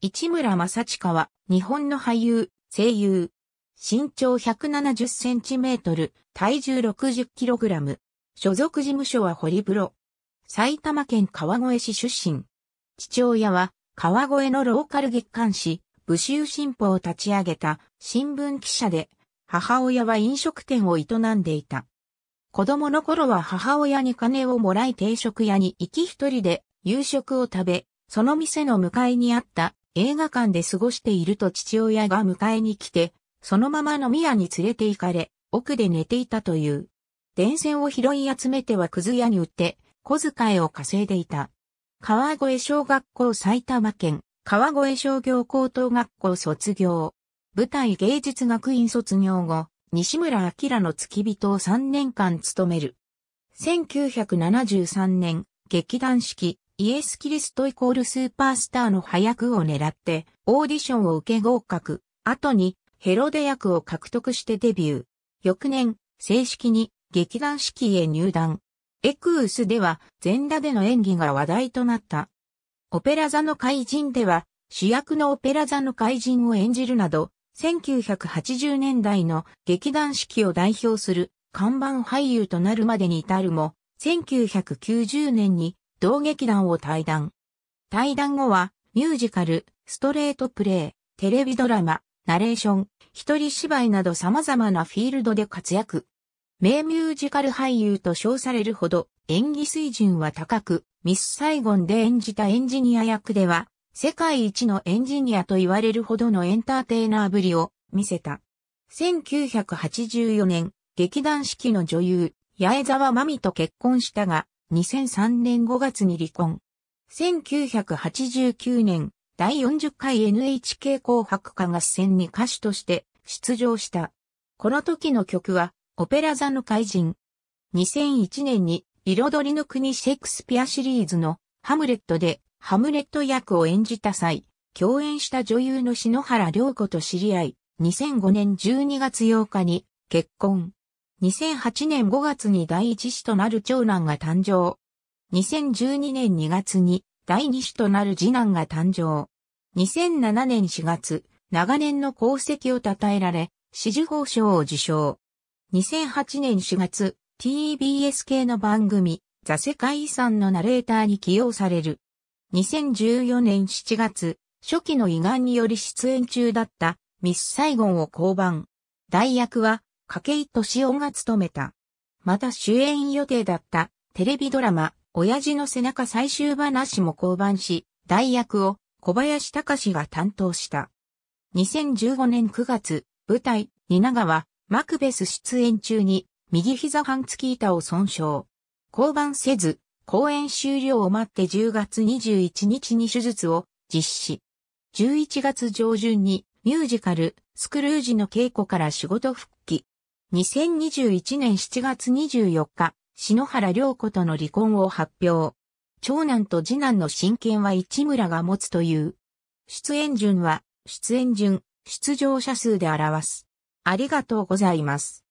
市村正親は、日本の俳優、声優。身長170センチメートル、体重60キログラム。所属事務所は堀風呂。埼玉県川越市出身。父親は、川越のローカル月刊誌、武州新報を立ち上げた新聞記者で、母親は飲食店を営んでいた。子供の頃は母親に金をもらい定食屋に行き一人で夕食を食べ、その店の向かいにあった映画館で過ごしていると父親が迎えに来て、そのまま飲み屋に連れて行かれ、奥で寝ていたという。電線を拾い集めてはくず屋に売って、小遣いを稼いでいた。川越小学校埼玉県、川越商業高等学校卒業。舞台芸術学院卒業後、西村明の付き人を3年間務める。1973年、劇団式、イエス・キリストイコールスーパースターの早役を狙ってオーディションを受け合格、後にヘロデ役を獲得してデビュー。翌年、正式に劇団四季へ入団。エクウスでは全裸での演技が話題となった。オペラ座の怪人では主役のオペラ座の怪人を演じるなど、1980年代の劇団四季を代表する看板俳優となるまでに至るも、1990年に同劇団を退団。退団後は、ミュージカル、ストレートプレイ、テレビドラマ、ナレーション、一人芝居など様々なフィールドで活躍。名ミュージカル俳優と称されるほど演技水準は高く、ミス・サイゴンで演じたエンジニア役では、世界一のエンジニアと言われるほどのエンターテイナーぶりを見せた。1984年、劇団四季の女優、八重沢真美と結婚したが、2003年5月に離婚。1989年、第40回 NHK 紅白歌合戦に歌手として出場した。この時の曲は、オペラ座の怪人。2001年に、彩りの国シェイクスピアシリーズのハムレットでハムレット役を演じた際、共演した女優の篠原涼子と知り合い、2005年12月8日に結婚。2008年5月に第一子となる長男が誕生。2012年2月に第二子となる次男が誕生。2007年4月、長年の功績を称えられ、紫綬褒章を受賞。2008年4月、TBS 系の番組、ザ・世界遺産のナレーターに起用される。2014年7月、初期の胃がんにより出演中だったミス・サイゴンを降板。代役は筧敏夫が務めた。また主演予定だったテレビドラマ、親父の背中最終話も降板し、代役を小林隆が担当した。2015年9月、舞台、蜷川、マクベス出演中に、右膝半月板を損傷。降板せず、公演終了を待って10月21日に手術を実施。11月上旬にミュージカル、スクルージの稽古から仕事復帰。2021年7月24日、篠原涼子との離婚を発表。長男と次男の親権は市村が持つという。出演順は、出演順、出場者数で表す。ありがとうございます。